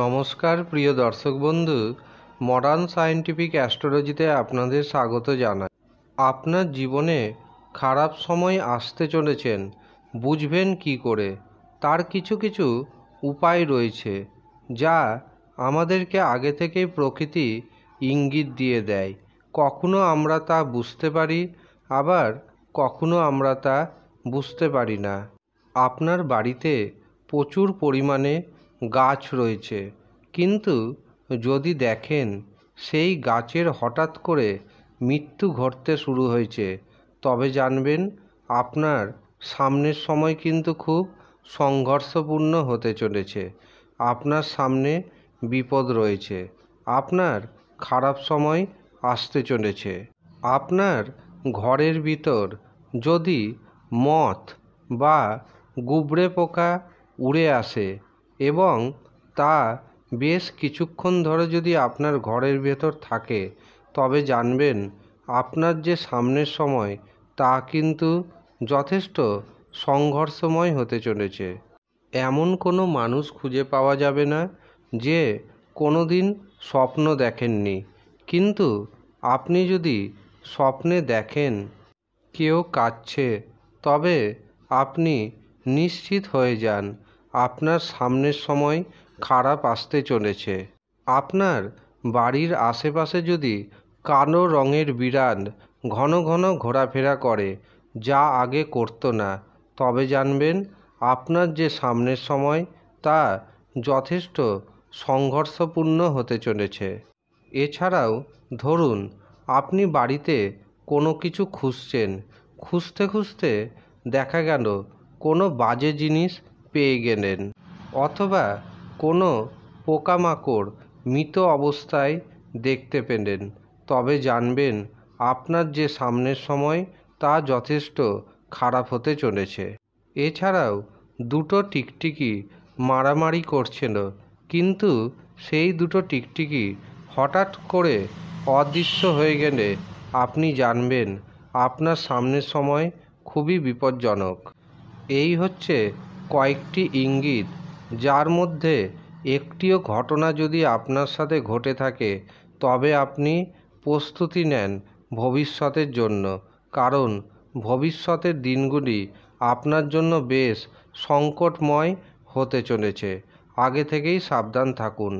নমস্কার প্রিয় দর্শক বন্ধু মডার্ন সায়েন্টিফিক অ্যাস্ট্রোলজিতে আপনাদের স্বাগত জানাই আপনার জীবনে খারাপ সময় আসতে চলেছেন বুঝবেন কি করে তার কিছু কিছু উপায় রয়েছে যা আমাদেরকে আগে থেকেই প্রকৃতি ইঙ্গিত দিয়ে দেয় কখনো আমরা তা বুঝতে পারি আবার কখনো আমরা তা বুঝতে পারি না আপনার বাড়িতে প্রচুর পরিমাণে গাছ রয়েছে কিন্তু যদি দেখেন সেই গাছের হঠাৎ করে মৃত্যু ঘটতে শুরু হয়েছে তবে জানবেন আপনার সামনের সময় কিন্তু খুব সংঘর্ষপূর্ণ হতে চলেছে আপনার সামনে বিপদ রয়েছে আপনার খারাপ সময় আসতে চলেছে আপনার ঘরের ভিতর যদি মথ বা গুবরে পোকা উড়ে আসে এবং তা বেশ কিছুক্ষণ ধরে যদি আপনার ঘরের ভেতর থাকে তবে জানবেন আপনার যে সামনের সময় তা কিন্তু যথেষ্ট সংঘর্ষময় হতে চলেছে এমন কোনো মানুষ খুঁজে পাওয়া যাবে না যে কোনো দিন স্বপ্ন দেখেননি কিন্তু আপনি যদি স্বপ্নে দেখেন কেউ কাঁদছে তবে আপনি নিশ্চিত হয়ে যান আপনার সামনের সময় খারাপ আসতে চলেছে আপনার বাড়ির আশেপাশে যদি কালো রঙের বিড়াল ঘন ঘন ঘোরাফেরা করে যা আগে করতো না তবে জানবেন আপনার যে সামনের সময় তা যথেষ্ট সংঘর্ষপূর্ণ হতে চলেছে এছাড়াও ধরুন আপনি বাড়িতে কোনো কিছু খুঁজছেন খুঁজতে খুঁজতে দেখা গেল কোনো বাজে জিনিস পেয়ে গেলেন অথবা কোনো পোকামাকড় মৃত অবস্থায় দেখতে পেলেন তবে জানবেন আপনার যে সামনের সময় তা যথেষ্ট খারাপ হতে চলেছে এছাড়াও দুটো টিকটিকি মারামারি করছিল কিন্তু সেই দুটো টিকটিকি হঠাৎ করে অদৃশ্য হয়ে গেলে আপনি জানবেন আপনার সামনের সময় খুবই বিপজ্জনক এই হচ্ছে কয়েকটি ইঙ্গিত যার মধ্যে একটিও ঘটনা যদি আপনার সাথে ঘটে থাকে তবে আপনি প্রস্তুতি নেন ভবিষ্যতের জন্য কারণ ভবিষ্যতের দিনগুলি আপনার জন্য বেশ সংকটময় হতে চলেছে আগে থেকেই সাবধান থাকুন